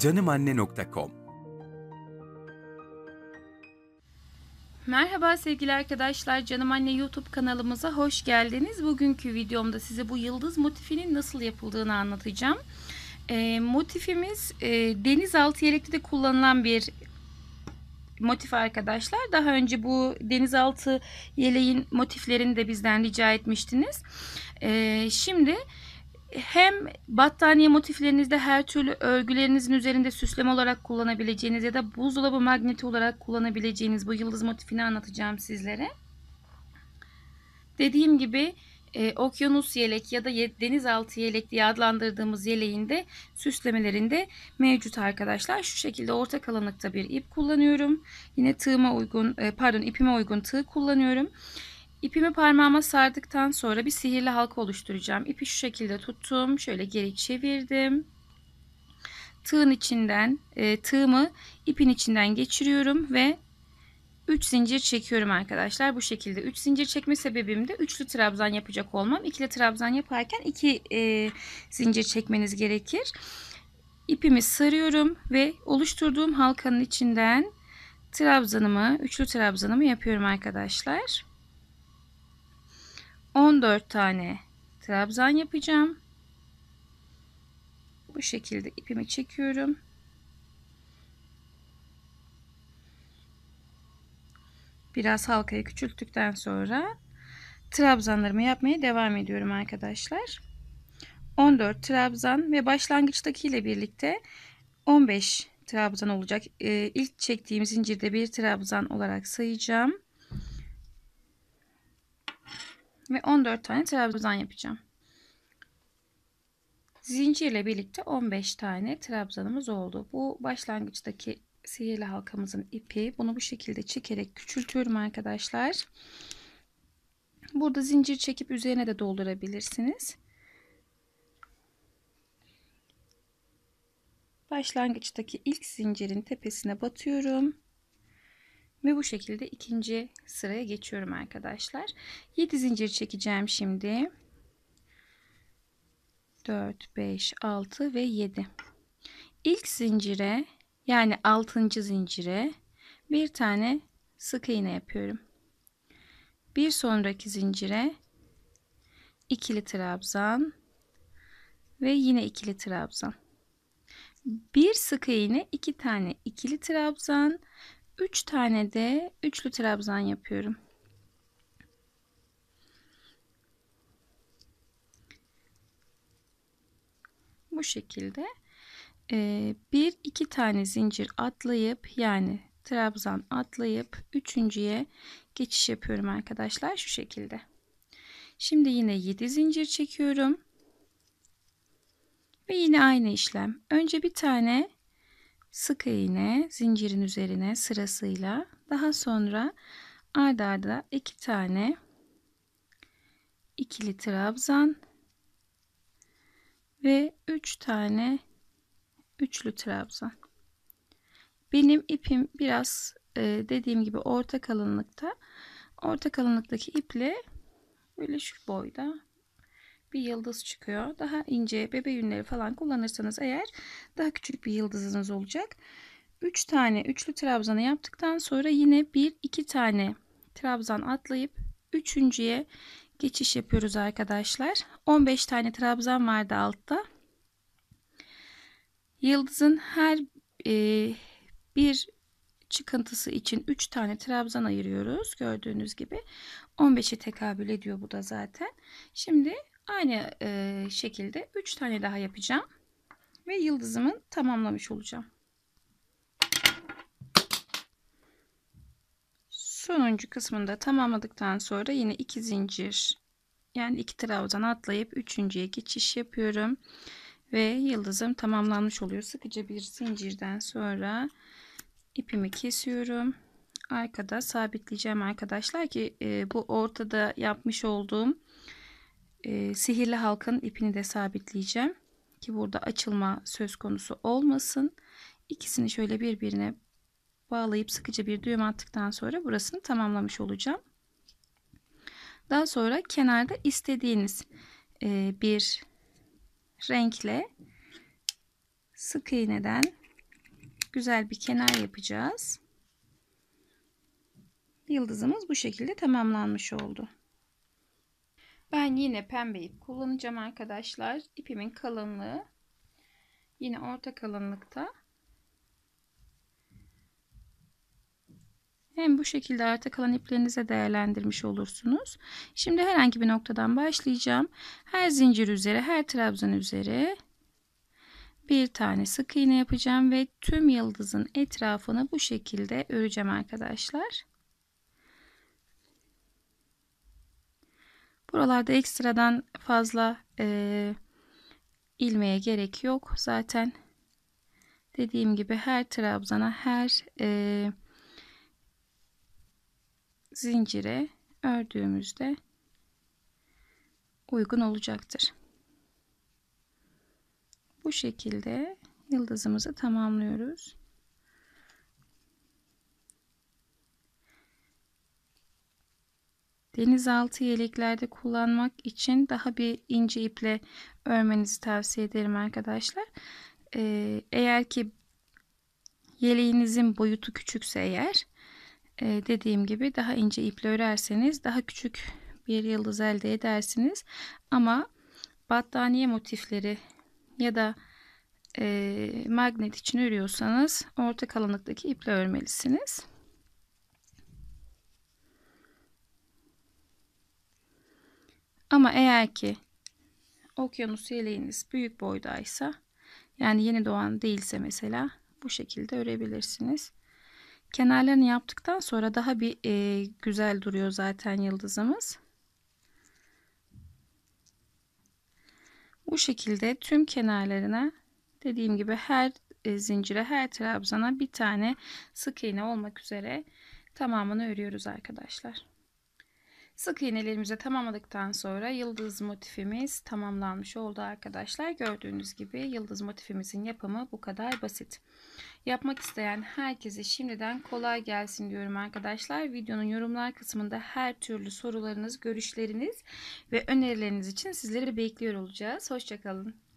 canimanne.com Merhaba sevgili arkadaşlar, Canım Anne YouTube kanalımıza hoş geldiniz. Bugünkü videomda size bu yıldız motifinin nasıl yapıldığını anlatacağım. E, motifimiz e, denizaltı yelekte de kullanılan bir motif arkadaşlar. Daha önce bu denizaltı yeleğin motiflerini de bizden rica etmiştiniz. E, şimdi hem battaniye motiflerinizde her türlü örgülerinizin üzerinde süsleme olarak kullanabileceğiniz ya da buzdolabı magneti olarak kullanabileceğiniz bu yıldız motifini anlatacağım sizlere. Dediğim gibi e, okyanus yelek ya da denizaltı yelek diye adlandırdığımız yeleğin de süslemelerinde mevcut arkadaşlar. Şu şekilde orta kalınlıkta bir ip kullanıyorum. Yine tığıma uygun e, pardon ipime uygun tığ kullanıyorum. İpimi parmağıma sardıktan sonra bir sihirli halka oluşturacağım. İpi şu şekilde tuttum. Şöyle geri çevirdim. Tığın içinden, e, tığımı ipin içinden geçiriyorum ve 3 zincir çekiyorum arkadaşlar. Bu şekilde 3 zincir çekme sebebim de üçlü trabzan yapacak olmam. İkili trabzan yaparken 2 e, zincir çekmeniz gerekir. İpimi sarıyorum ve oluşturduğum halkanın içinden trabzanımı, üçlü trabzanımı yapıyorum arkadaşlar. 14 tane trabzan yapacağım. Bu şekilde ipimi çekiyorum. Biraz halkayı küçülttükten sonra trabzanlarımı yapmaya devam ediyorum arkadaşlar. 14 trabzan ve başlangıçtaki ile birlikte 15 trabzan olacak. Ee, ilk çektiğim zincirde bir trabzan olarak sayacağım. Ve 14 tane trabzan yapacağım. Zincirle birlikte 15 tane trabzanımız oldu. Bu başlangıçtaki sihirli halkamızın ipi. Bunu bu şekilde çekerek küçültüyorum arkadaşlar. Burada zincir çekip üzerine de doldurabilirsiniz. Başlangıçtaki ilk zincirin tepesine batıyorum. Ve bu şekilde ikinci sıraya geçiyorum arkadaşlar. 7 zincir çekeceğim şimdi. 4, 5, 6 ve 7. İlk zincire yani 6. zincire bir tane sık iğne yapıyorum. Bir sonraki zincire ikili trabzan ve yine ikili trabzan. Bir sık iğne, iki tane ikili trabzan 3 tane de üçlü trabzan yapıyorum. Bu şekilde ee, bir iki tane zincir atlayıp yani trabzan atlayıp üçüncüye geçiş yapıyorum arkadaşlar şu şekilde. Şimdi yine 7 zincir çekiyorum. Ve yine aynı işlem. Önce bir tane sık iğne zincirin üzerine sırasıyla daha sonra ardarda arda iki tane ikili trabzan ve üç tane üçlü trabzan. Benim ipim biraz e, dediğim gibi orta kalınlıkta. Orta kalınlıktaki iple böyle şu boyda bir yıldız çıkıyor. Daha ince bebe yünleri falan kullanırsanız eğer daha küçük bir yıldızınız olacak. 3 tane üçlü trabzanı yaptıktan sonra yine 1-2 tane trabzan atlayıp üçüncüye geçiş yapıyoruz arkadaşlar. 15 tane trabzan vardı altta. Yıldızın her e, bir çıkıntısı için 3 tane trabzan ayırıyoruz. Gördüğünüz gibi 15'e tekabül ediyor bu da zaten. Şimdi Aynı e, şekilde 3 tane daha yapacağım. Ve yıldızımı tamamlamış olacağım. Sonuncu kısmında tamamladıktan sonra yine 2 zincir yani 2 trabzan atlayıp 3.ye geçiş yapıyorum. Ve yıldızım tamamlanmış oluyor. Sıkıca bir zincirden sonra ipimi kesiyorum arkada sabitleyeceğim arkadaşlar ki e, bu ortada yapmış olduğum e, sihirli halkanın ipini de sabitleyeceğim ki burada açılma söz konusu olmasın. İkisini şöyle birbirine bağlayıp sıkıca bir düğüm attıktan sonra burasını tamamlamış olacağım. Daha sonra kenarda istediğiniz e, bir renkle sık iğneden güzel bir kenar yapacağız. Yıldızımız bu şekilde tamamlanmış oldu. Ben yine pembe ip kullanacağım arkadaşlar. İpimin kalınlığı yine orta kalınlıkta. Hem bu şekilde arta kalan iplerinize değerlendirmiş olursunuz. Şimdi herhangi bir noktadan başlayacağım. Her zincir üzere, her trabzan üzere bir tane sık iğne yapacağım ve tüm yıldızın etrafını bu şekilde öreceğim arkadaşlar. Buralarda ekstradan fazla e, ilmeğe gerek yok. Zaten dediğim gibi her trabzana her e, zincire ördüğümüzde uygun olacaktır. Bu şekilde yıldızımızı tamamlıyoruz. Denizaltı yeleklerde kullanmak için daha bir ince iple örmenizi tavsiye ederim arkadaşlar. Ee, eğer ki yeleğinizin boyutu küçükse eğer e, dediğim gibi daha ince iple örerseniz daha küçük bir yıldız elde edersiniz. Ama battaniye motifleri ya da e, magnet için örüyorsanız orta kalınlıktaki iple örmelisiniz. Ama eğer ki okyanus yeleğiniz büyük boydaysa yani yeni doğan değilse mesela bu şekilde örebilirsiniz. Kenarlarını yaptıktan sonra daha bir e, güzel duruyor zaten yıldızımız. Bu şekilde tüm kenarlarına dediğim gibi her e, zincire her trabzana bir tane sık iğne olmak üzere tamamını örüyoruz arkadaşlar. Sık iğnelerimizi tamamladıktan sonra yıldız motifimiz tamamlanmış oldu arkadaşlar. Gördüğünüz gibi yıldız motifimizin yapımı bu kadar basit. Yapmak isteyen herkese şimdiden kolay gelsin diyorum arkadaşlar. Videonun yorumlar kısmında her türlü sorularınız, görüşleriniz ve önerileriniz için sizleri bekliyor olacağız. Hoşçakalın.